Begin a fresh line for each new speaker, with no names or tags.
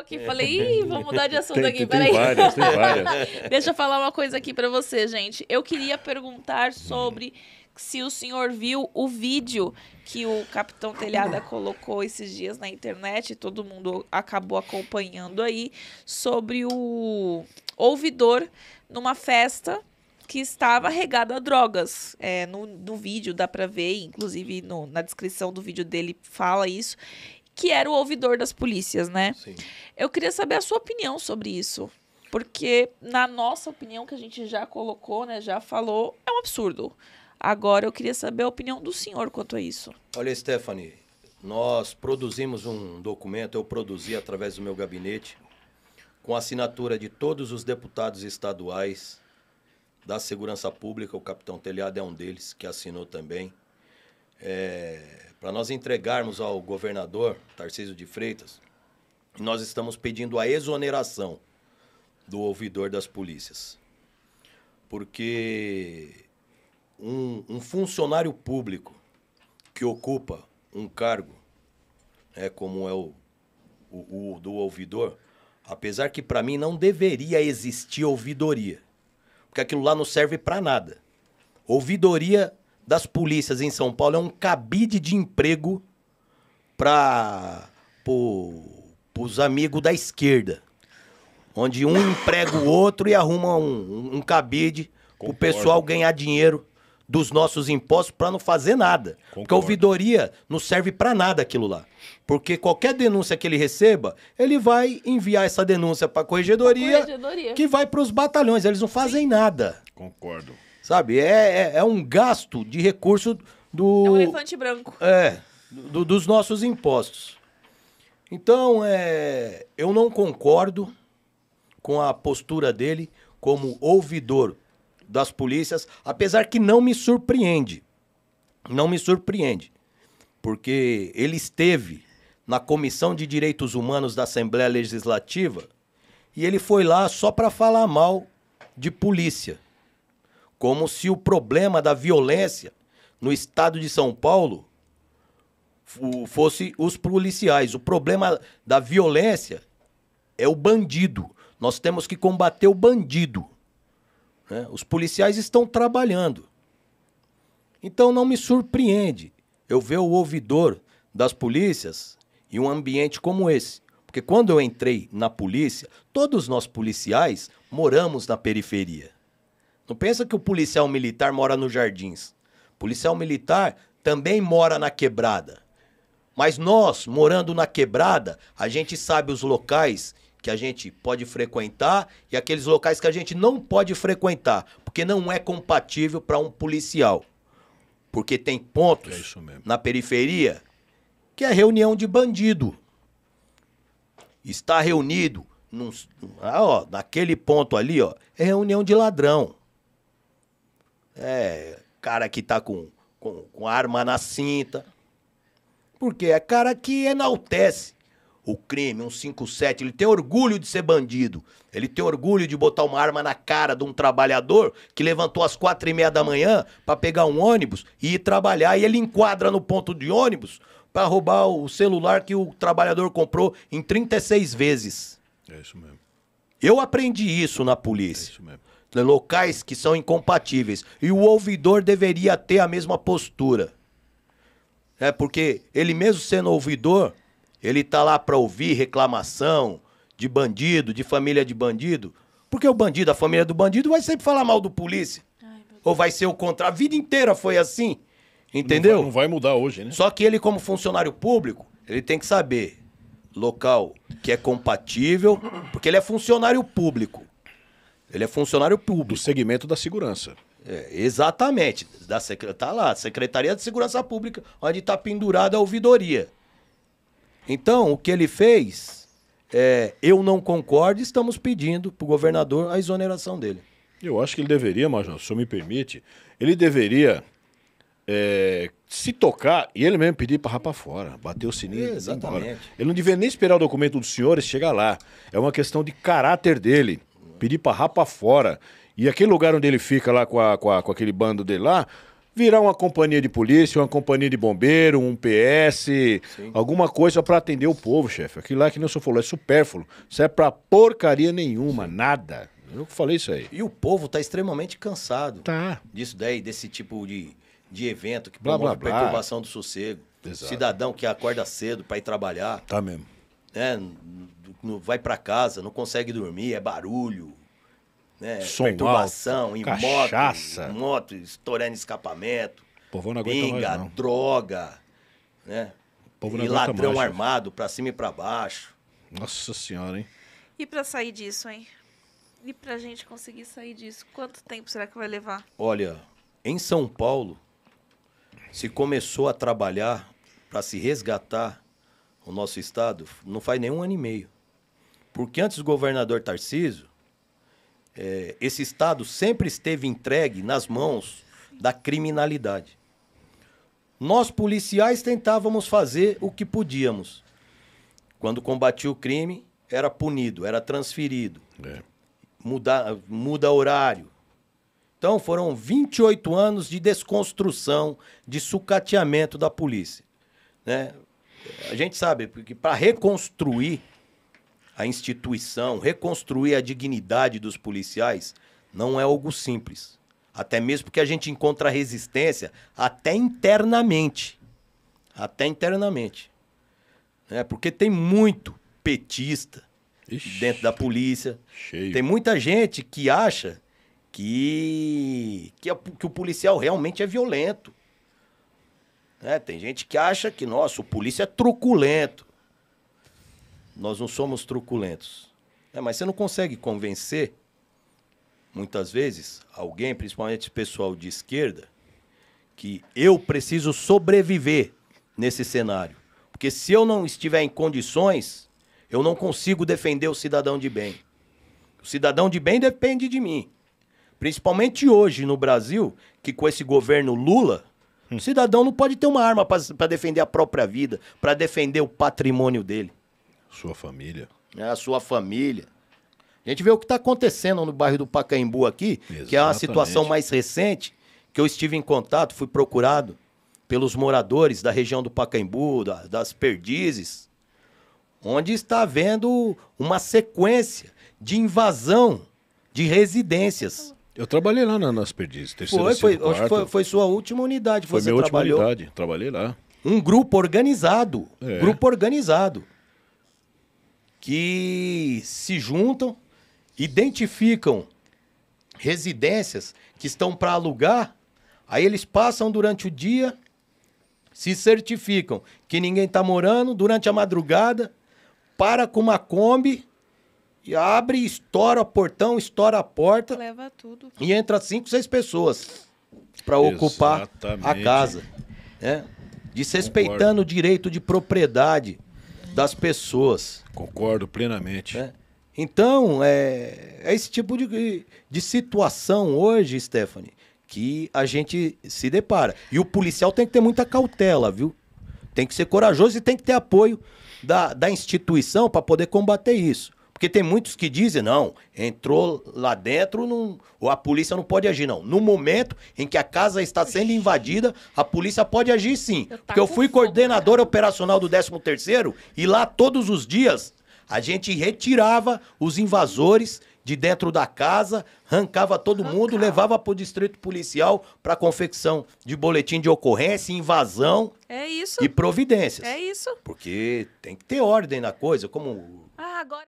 aqui. É. Falei, ih, vou mudar de assunto tem, aqui. Tem, Peraí. Tem várias, tem várias. Deixa eu falar uma coisa aqui para você, gente. Eu queria perguntar sobre se o senhor viu o vídeo que o Capitão Telhada colocou esses dias na internet, todo mundo acabou acompanhando aí, sobre o ouvidor numa festa que estava regada a drogas. É, no, no vídeo dá para ver, inclusive no, na descrição do vídeo dele fala isso que era o ouvidor das polícias, né? Sim. Eu queria saber a sua opinião sobre isso. Porque, na nossa opinião, que a gente já colocou, né, já falou, é um absurdo. Agora eu queria saber a opinião do senhor quanto a isso. Olha, Stephanie, nós produzimos um documento, eu produzi através do meu gabinete, com assinatura de todos os deputados estaduais da Segurança Pública, o capitão Telhado é um deles, que assinou também é, para nós entregarmos ao governador Tarcísio de Freitas, nós estamos pedindo a exoneração do ouvidor das polícias. Porque um, um funcionário público que ocupa um cargo, né, como é o, o, o do ouvidor, apesar que para mim não deveria existir ouvidoria, porque aquilo lá não serve para nada. Ouvidoria das polícias em São Paulo é um cabide de emprego para os amigos da esquerda. Onde um emprega o outro e arruma um, um cabide para o pessoal ganhar dinheiro dos nossos impostos para não fazer nada. Concordo. Porque a ouvidoria não serve para nada aquilo lá. Porque qualquer denúncia que ele receba, ele vai enviar essa denúncia para a corregedoria, corregedoria, que vai para os batalhões. Eles não fazem Sim. nada. Concordo. Sabe? É, é, é um gasto de recurso do. É um elefante branco. É, do, dos nossos impostos. Então, é, eu não concordo com a postura dele como ouvidor das polícias, apesar que não me surpreende. Não me surpreende, porque ele esteve na Comissão de Direitos Humanos da Assembleia Legislativa e ele foi lá só para falar mal de polícia como se o problema da violência no estado de São Paulo fosse os policiais. O problema da violência é o bandido. Nós temos que combater o bandido. Né? Os policiais estão trabalhando. Então não me surpreende eu ver o ouvidor das polícias em um ambiente como esse. Porque quando eu entrei na polícia, todos nós policiais moramos na periferia. Não pensa que o policial militar mora nos jardins. O policial militar também mora na quebrada. Mas nós, morando na quebrada, a gente sabe os locais que a gente pode frequentar e aqueles locais que a gente não pode frequentar, porque não é compatível para um policial. Porque tem pontos é na periferia que é reunião de bandido. Está reunido num, ah, ó, naquele ponto ali, ó, é reunião de ladrão. É, cara que tá com, com, com arma na cinta. Porque é cara que enaltece o crime, um 57, ele tem orgulho de ser bandido. Ele tem orgulho de botar uma arma na cara de um trabalhador que levantou às quatro e meia da manhã para pegar um ônibus e ir trabalhar. E ele enquadra no ponto de ônibus para roubar o celular que o trabalhador comprou em 36 vezes. É isso mesmo. Eu aprendi isso na polícia. É isso mesmo locais que são incompatíveis. E o ouvidor deveria ter a mesma postura. É porque ele mesmo sendo ouvidor, ele tá lá para ouvir reclamação de bandido, de família de bandido, porque o bandido, a família do bandido vai sempre falar mal do polícia. Ai, Ou vai ser o contrário. A vida inteira foi assim. Entendeu? Não vai, não vai mudar hoje, né? Só que ele como funcionário público, ele tem que saber local que é compatível, porque ele é funcionário público. Ele é funcionário público. Do segmento da segurança. É, exatamente. Da tá lá, Secretaria de Segurança Pública, onde está pendurada a ouvidoria. Então, o que ele fez, é, eu não concordo, estamos pedindo para o governador a exoneração dele. Eu acho que ele deveria, Major, se o me permite, ele deveria é, se tocar e ele mesmo pedir para rapar fora, bater o sininho. exatamente. Ele não deveria nem esperar o documento dos senhores chegar lá. É uma questão de caráter dele pedir para Piriparrapa fora. E aquele lugar onde ele fica lá com, a, com, a, com aquele bando dele lá, virar uma companhia de polícia, uma companhia de bombeiro, um PS, Sim. alguma coisa para atender o povo, chefe. Aquilo lá que o senhor falou é supérfluo. Isso é para porcaria nenhuma, Sim. nada. Eu falei isso aí. E o povo está extremamente cansado tá. disso daí, desse tipo de, de evento que blá, blá, blá. perturbação do sossego. Exato. Cidadão que acorda cedo para ir trabalhar. Tá mesmo né, vai para casa, não consegue dormir, é barulho, né, Som perturbação, alto, em cachaça. moto, moto, estourando escapamento, o povo não pinga, mais, não. droga, né? O povo não e ladrão mais, armado para cima e para baixo. Nossa senhora, hein? E para sair disso, hein? E para a gente conseguir sair disso, quanto tempo será que vai levar? Olha, em São Paulo, se começou a trabalhar para se resgatar o nosso estado não faz nenhum ano e meio. Porque antes do governador Tarcísio, é, eh, esse estado sempre esteve entregue nas mãos da criminalidade. Nós, policiais, tentávamos fazer o que podíamos. Quando combatia o crime, era punido, era transferido. É. Muda, muda horário. Então, foram 28 anos de desconstrução, de sucateamento da polícia. Né? A gente sabe, porque para reconstruir a instituição, reconstruir a dignidade dos policiais, não é algo simples. Até mesmo porque a gente encontra resistência até internamente. Até internamente. Né? Porque tem muito petista Ixi, dentro da polícia. Cheio. Tem muita gente que acha que, que, a, que o policial realmente é violento. Né? Tem gente que acha que, nossa, o polícia é truculento. Nós não somos truculentos. É, mas você não consegue convencer, muitas vezes, alguém, principalmente pessoal de esquerda, que eu preciso sobreviver nesse cenário. Porque se eu não estiver em condições, eu não consigo defender o cidadão de bem. O cidadão de bem depende de mim. Principalmente hoje no Brasil, que com esse governo Lula, o hum. cidadão não pode ter uma arma para defender a própria vida, para defender o patrimônio dele. Sua família. É, a sua família. A gente vê o que está acontecendo no bairro do Pacaembu aqui, Exatamente. que é uma situação mais recente, que eu estive em contato, fui procurado pelos moradores da região do Pacaembu, da, das Perdizes, onde está havendo uma sequência de invasão de residências. Eu trabalhei lá na Nas Perdizes, terceira, foi, foi, foi, foi sua última unidade. Foi minha trabalhou. última unidade, trabalhei lá. Um grupo organizado. É. Grupo organizado. Que se juntam, identificam residências que estão para alugar, aí eles passam durante o dia, se certificam que ninguém está morando, durante a madrugada, para com uma Kombi e abre, estoura o portão, estoura a porta. Leva tudo. E entra cinco, seis pessoas para ocupar a casa. Né? Desrespeitando Concordo. o direito de propriedade das pessoas. Concordo plenamente. Né? Então, é, é, esse tipo de, de situação hoje, Stephanie, que a gente se depara. E o policial tem que ter muita cautela, viu? Tem que ser corajoso e tem que ter apoio da, da instituição para poder combater isso. Porque tem muitos que dizem, não, entrou lá dentro, não, a polícia não pode agir, não. No momento em que a casa está sendo invadida, a polícia pode agir sim. Eu porque eu fui fome, coordenador cara. operacional do 13º e lá todos os dias a gente retirava os invasores de dentro da casa, arrancava todo mundo, levava para o distrito policial para confecção de boletim de ocorrência, invasão é e providências. É isso. Porque tem que ter ordem na coisa, como. Ah, agora...